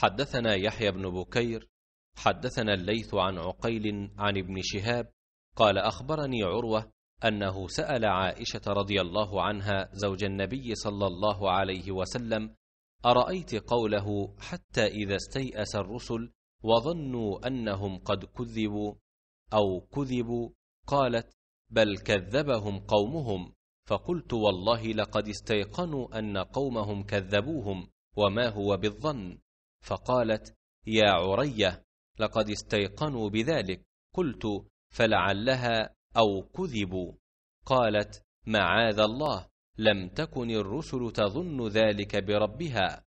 حدثنا يحيى بن بكير حدثنا الليث عن عقيل عن ابن شهاب قال اخبرني عروه انه سال عائشه رضي الله عنها زوج النبي صلى الله عليه وسلم ارايت قوله حتى اذا استيأس الرسل وظنوا انهم قد كذبوا او كذبوا قالت بل كذبهم قومهم فقلت والله لقد استيقنوا ان قومهم كذبوهم وما هو بالظن فقالت يا عرية لقد استيقنوا بذلك قلت فلعلها أو كذبوا قالت معاذ الله لم تكن الرسل تظن ذلك بربها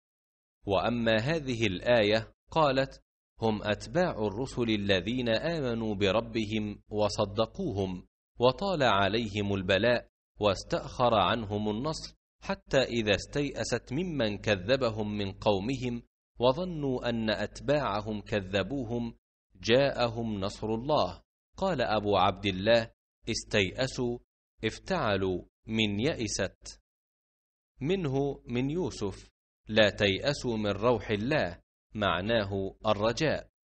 وأما هذه الآية قالت هم أتباع الرسل الذين آمنوا بربهم وصدقوهم وطال عليهم البلاء واستأخر عنهم النصر حتى إذا استيأست ممن كذبهم من قومهم وظنوا أن أتباعهم كذبوهم جاءهم نصر الله قال أبو عبد الله استيأسوا افتعلوا من يئست منه من يوسف لا تيأسوا من روح الله معناه الرجاء